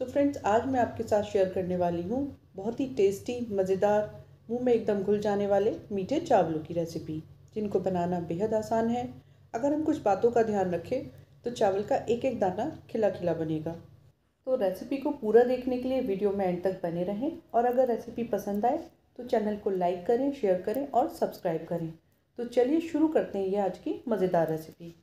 तो फ्रेंड्स आज मैं आपके साथ शेयर करने वाली हूँ बहुत ही टेस्टी मज़ेदार मुंह में एकदम घुल जाने वाले मीठे चावलों की रेसिपी जिनको बनाना बेहद आसान है अगर हम कुछ बातों का ध्यान रखें तो चावल का एक एक दाना खिला खिला बनेगा तो रेसिपी को पूरा देखने के लिए वीडियो में एंड तक बने रहें और अगर रेसिपी पसंद आए तो चैनल को लाइक करें शेयर करें और सब्सक्राइब करें तो चलिए शुरू करते हैं ये आज की मज़ेदार रेसिपी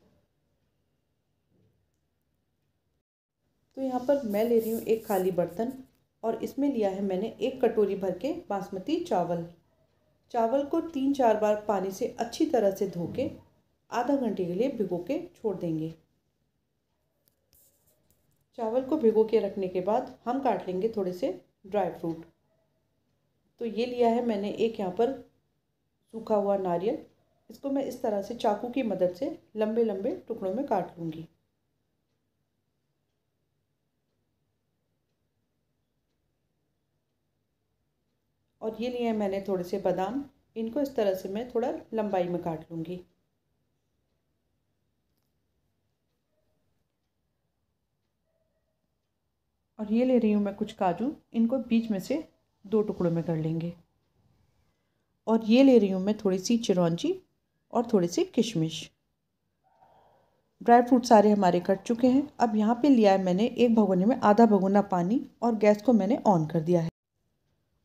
तो यहाँ पर मैं ले रही हूँ एक खाली बर्तन और इसमें लिया है मैंने एक कटोरी भर के बासमती चावल चावल को तीन चार बार पानी से अच्छी तरह से धो के आधा घंटे के लिए भिगो के छोड़ देंगे चावल को भिगो के रखने के बाद हम काट लेंगे थोड़े से ड्राई फ्रूट तो ये लिया है मैंने एक यहाँ पर सूखा हुआ नारियल इसको मैं इस तरह से चाकू की मदद से लंबे लंबे टुकड़ों में काट लूँगी और ये लिए मैंने थोड़े से बादाम इनको इस तरह से मैं थोड़ा लंबाई में काट लूँगी और ये ले रही हूँ मैं कुछ काजू इनको बीच में से दो टुकड़ों में कर लेंगे और ये ले रही हूँ मैं थोड़ी सी चिरौंजी और थोड़ी सी किशमिश ड्राई फ्रूट सारे हमारे कट चुके हैं अब यहाँ पे लिया है मैंने एक भगोने में आधा भगोना पानी और गैस को मैंने ऑन कर दिया है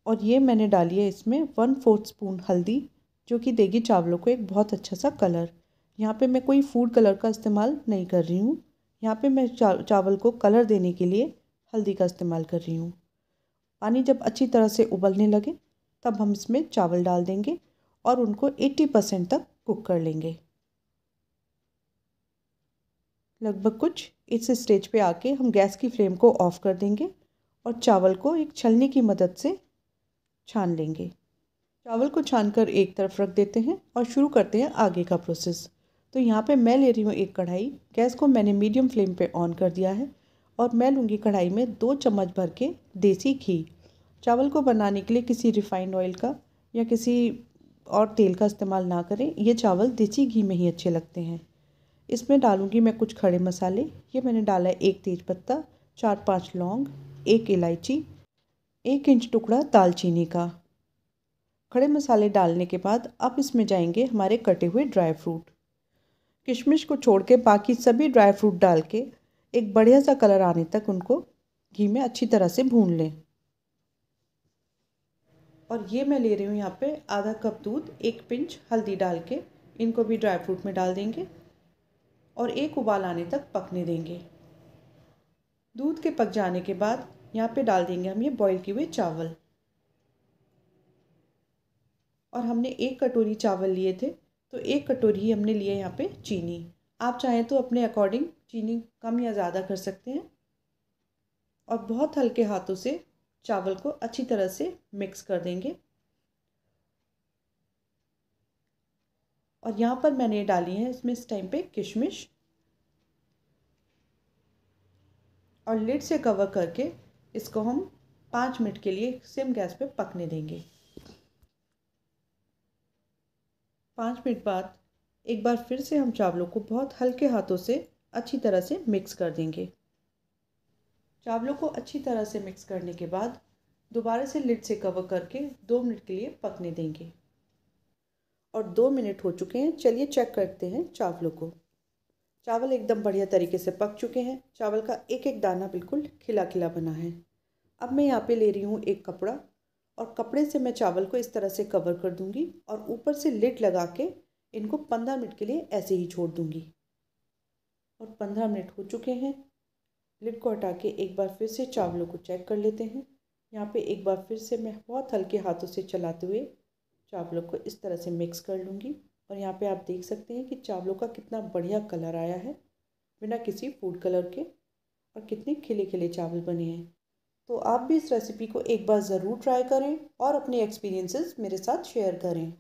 और ये मैंने डाली है इसमें वन फोर्थ स्पून हल्दी जो कि देगी चावलों को एक बहुत अच्छा सा कलर यहाँ पे मैं कोई फूड कलर का इस्तेमाल नहीं कर रही हूँ यहाँ पे मैं चावल को कलर देने के लिए हल्दी का इस्तेमाल कर रही हूँ पानी जब अच्छी तरह से उबलने लगे तब हम इसमें चावल डाल देंगे और उनको एट्टी परसेंट तक कुक कर लेंगे लगभग कुछ इस स्टेज पे आके हम गैस की फ्लेम को ऑफ़ कर देंगे और चावल को एक छलनी की मदद से छान लेंगे चावल को छान कर एक तरफ रख देते हैं और शुरू करते हैं आगे का प्रोसेस तो यहाँ पे मैं ले रही हूँ एक कढ़ाई गैस को मैंने मीडियम फ्लेम पे ऑन कर दिया है और मैं लूँगी कढ़ाई में दो चम्मच भर के देसी घी चावल को बनाने के लिए किसी रिफाइंड ऑयल का या किसी और तेल का इस्तेमाल ना करें ये चावल देसी घी में ही अच्छे लगते हैं इसमें डालूँगी मैं कुछ खड़े मसाले ये मैंने डाला है एक तेज़पत्ता चार पाँच लौंग एक इलायची एक इंच टुकड़ा दालचीनी का खड़े मसाले डालने के बाद अब इसमें जाएंगे हमारे कटे हुए ड्राई फ्रूट किशमिश को छोड़ के बाकी सभी ड्राई फ्रूट डाल के एक बढ़िया सा कलर आने तक उनको घी में अच्छी तरह से भून लें और ये मैं ले रही हूँ यहाँ पे आधा कप दूध एक पिंच हल्दी डाल के इनको भी ड्राई फ्रूट में डाल देंगे और एक उबाल आने तक पकने देंगे दूध के पक जाने के बाद यहाँ पे डाल देंगे हम ये बॉईल किए हुए चावल और हमने एक कटोरी चावल लिए थे तो एक कटोरी हमने लिए यहाँ पे चीनी आप चाहें तो अपने अकॉर्डिंग चीनी कम या ज़्यादा कर सकते हैं और बहुत हल्के हाथों से चावल को अच्छी तरह से मिक्स कर देंगे और यहाँ पर मैंने डाली है इसमें इस टाइम पे किशमिश और लिड से कवर करके इसको हम पाँच मिनट के लिए सिम गैस पे पकने देंगे पाँच मिनट बाद एक बार फिर से हम चावलों को बहुत हल्के हाथों से अच्छी तरह से मिक्स कर देंगे चावलों को अच्छी तरह से मिक्स करने के बाद दोबारा से लिड से कवर करके दो मिनट के लिए पकने देंगे और दो मिनट हो चुके हैं चलिए चेक करते हैं चावलों को चावल एकदम बढ़िया तरीके से पक चुके हैं चावल का एक एक दाना बिल्कुल खिला खिला बना है अब मैं यहाँ पे ले रही हूँ एक कपड़ा और कपड़े से मैं चावल को इस तरह से कवर कर दूँगी और ऊपर से लिड लगा के इनको पंद्रह मिनट के लिए ऐसे ही छोड़ दूँगी और पंद्रह मिनट हो चुके हैं लिड को हटा के एक बार फिर से चावलों को चेक कर लेते हैं यहाँ पे एक बार फिर से मैं बहुत हल्के हाथों से चलाते हुए चावलों को इस तरह से मिक्स कर लूँगी और यहाँ पे आप देख सकते हैं कि चावलों का कितना बढ़िया कलर आया है बिना किसी फूड कलर के और कितने खिले खिले चावल बने हैं तो आप भी इस रेसिपी को एक बार ज़रूर ट्राई करें और अपने एक्सपीरियंसेस मेरे साथ शेयर करें